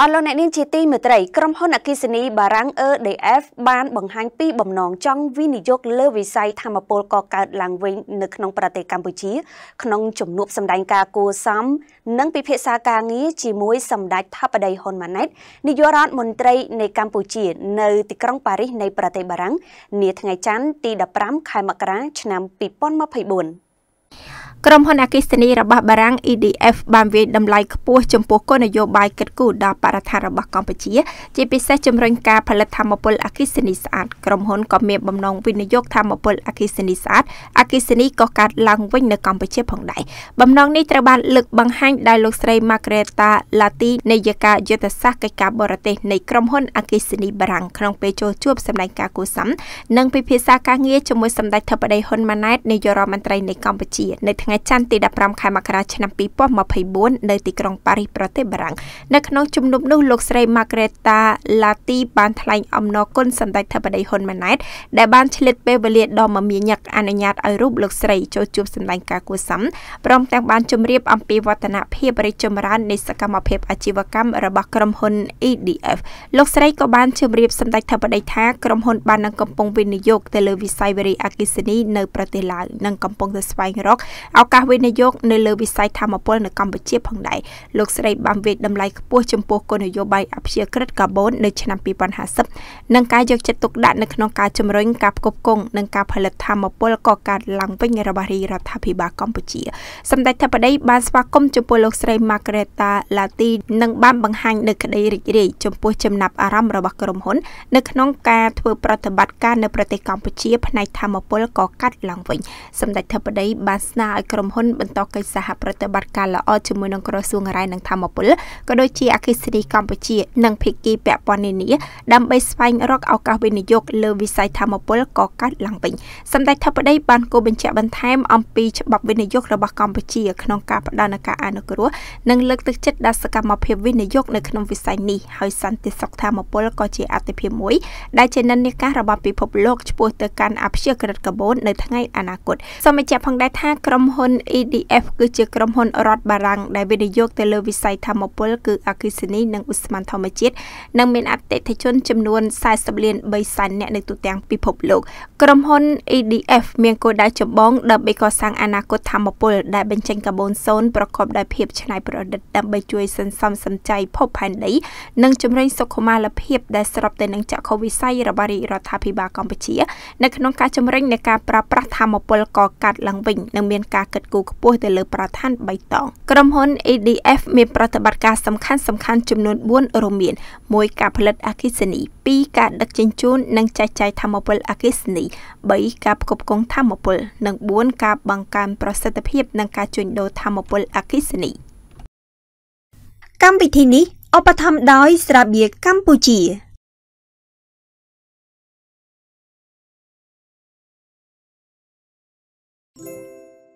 អស់លោកអ្នកនាងជាទីមេត្រីក្រុមហ៊ុនអគិសនីបារាំង EDF បានបង្ហាញពីបំណងចង់វិនិយោគលើវិស័យធម្មពលកកើតឡើងវិញនៅក្នុងប្រទេសកម្ពុជាក្នុងជំនួបសម្ដែងការគួសមនិងពិភាក្សាការងារជាមួយសម្ដេចថាបតីហ៊ុនម៉ាណែតនាយករដ្ឋមន្ត្រីនៃកម្ពុជានៅទីក្រុងប៉ារីសនៃប្រទេសបារាំងនាថ្ងៃច័ន្ទទី15ខែមករាឆ្នាំ2024ក្រុមហ៊ុនអគិសនីរបស់បារាំង EDF បានវាយតម្លៃខ្ពស់ចំពោះគោលនយោបាយកិត្តគូដល់បរិស្ថានរបស់កម្ពុជាជាពិសេសជំរុញការផលិតធម្មពលអគិសនីស្អាតក្រុមហ៊ុនក៏មានបំណងវិនិយោគធម្មពលអគិសនីស្អាតអគិសនីក៏កើតឡើងវិញនៅកម្ពុជាផងដែរបំណងនេះត្រូវបានលើកបង្ហាញដោយលោកស្រី Margreta Lati នាយិកាយុទ្ធសាស្ត្រកិច្ចការបរទេសនៃក្រុមហ៊ុនអគិសនីបារាំងក្នុងពេលចូលជួបសម្ដែងការគូសំនិងពិភាក្សាការងារជាមួយសម្ដេចធិបតីហ៊ុនម៉ាណែតនាយករដ្ឋមន្ត្រីនៃកម្ពុជានៅថ្ងៃថ្ងៃច័ន្ទទី15ខែមករាឆ្នាំ2024នៅទីក្រុងប៉ារីសប្រទេសបារាំងនៅក្នុងជំនុំនោះលោកស្រី Margreta Lati បានថ្លែងអំណរគុណសម្ដេចធិបតីហ៊ុនម៉ាណែតដែលបានឆ្លៀតពេលវេលាដ៏មមាញឹកអនុញ្ញាតឲ្យរូបលោកស្រីចូលជួបសម្ដែងការគួសមព្រមទាំងបានជម្រាបអំពីវឌ្ឍនភាពរីកចម្រើននៃសកម្មភាពអាជីវកម្មរបស់ក្រុមហ៊ុន EDF លោកស្រីក៏បានជម្រាបសម្ដេចធិបតីថាក្រុមហ៊ុន បាននឹងកំពុងវិនិយោគទៅលើវិស័យវារីអគ្គិសនីនៅប្រទេសឡាវនិងកំពុងតែស្វែងរកឱឱកាសវិនិយោគនៅលើវិស័យធម្មពលនៅកម្ពុជា ផងដែរលោកស្រីបានវិយតម្លៃខ្ពស់ចំពោះគោលនយោបាយអព្យាក្រឹតកាបូននៅឆ្នាំ2050និងការយកចិត្តទុកដាក់នៅក្នុងការជំរុញការផ្គប់ផ្គង់និងការផលិតធម្មពលកកើតឡើងវិញ របស់រាជរដ្ឋាភិបាលកម្ពុជាសម្ដេចធិបតី បានស្វាគមន៍ចំពោះលោកស្រី Margreta Lati និងបានបង្ហាញនៅក្តីរីករាយចំពោះចំណាប់អារម្មណ៍របស់ក្រុមហ៊ុននៅក្នុងការធ្វើប្រតិបត្តិការនៅប្រទេសកម្ពុជា ផ្នែកធម្មពលកកើតឡើងវិញសម្ដេចធិបតី បានស្នើឲ្យឲ្យក្រុមហ៊ុនបន្តកិច្ចសហប្រតិបត្តិការល្អជាមួយនឹងក្រសួងរាយនិងធម្មពលក៏ដូចជាអគិសនីកម្ពុជា និងភិគីពាក់ព័ន្ធនានាដើម្បីស្វែងរកឱកាសវិនិយោគលើវិស័យធម្មពលកកើតឡើងវិញសម្ដេចធិបតីបានគូបញ្ជាក់បន្ថែមអំពីច្បាប់វិនិយោគរបស់កម្ពុជា ក្នុងការផ្តល់ការអនុគ្រោះនិងលើកទឹកចិត្តដល់សកម្មភាពវិនិយោគនៅក្នុងវិស័យនេះហើយសន្តិសុខធម្មពលក៏ជាអតិភិបមួយដែលជានិន្នាការរបស់ពិភពលោកឆ្ពោះទៅកាន់អព្យាក្រឹតកាបូននៅថ្ងៃអនាគតសូមបញ្ជាក់ផងដែរថាក្រុមហ៊ុន EDF គឺជាក្រុមហ៊ុនរដ្ឋបារាំងដែលវិនិយោគទៅលើវិស័យធម្មពលគឺអគិសនីនិងឧស្ម័នធម្មជាតិនិងមានអតិថិជនចំនួន40លាន3សែននាក់នៅទូទាំងពិភពលោកក្រុមហ៊ុន EDF មានគោលដៅចម្បងដើម្បីកសាងអនាគតធម្មពលដែលបញ្ចេញកាបូនសូន្យប្រកបដោយភាពច្នៃប្រឌិតដើម្បីជួយសន្សំសំចៃភពផែនដីនិងជំរុញសុខុមាលភាពដែលស្របទៅនឹងចក្ខុវិស័យរបស់រាជរដ្ឋាភិបាលកម្ពុជានៅក្នុងការជំរុញនៃការប្រើប្រាស់ធម្មពលកកើតឡើងវិញនិងមានការការកិត្តគូខ្ពស់ទៅលើប្រធាន3តងក្រុមហ៊ុន EDF មានប្រតិបត្តិការសំខាន់សំខាន់ចំនួន4រួមមាន1ការផលិតអគិសនី2ការដឹកជញ្ជូននិងចែកចាយធម្មពលអគិសនី3ការផ្គប់ផ្គង់ធម្មពលនិង4ការបង្កើនប្រសិទ្ធភាពនិងការជួញដូរធម្មពលអគិសនីកម្មវិធីនេះឧបត្ថម្ភដោយស្រាបៀរកម្ពុជា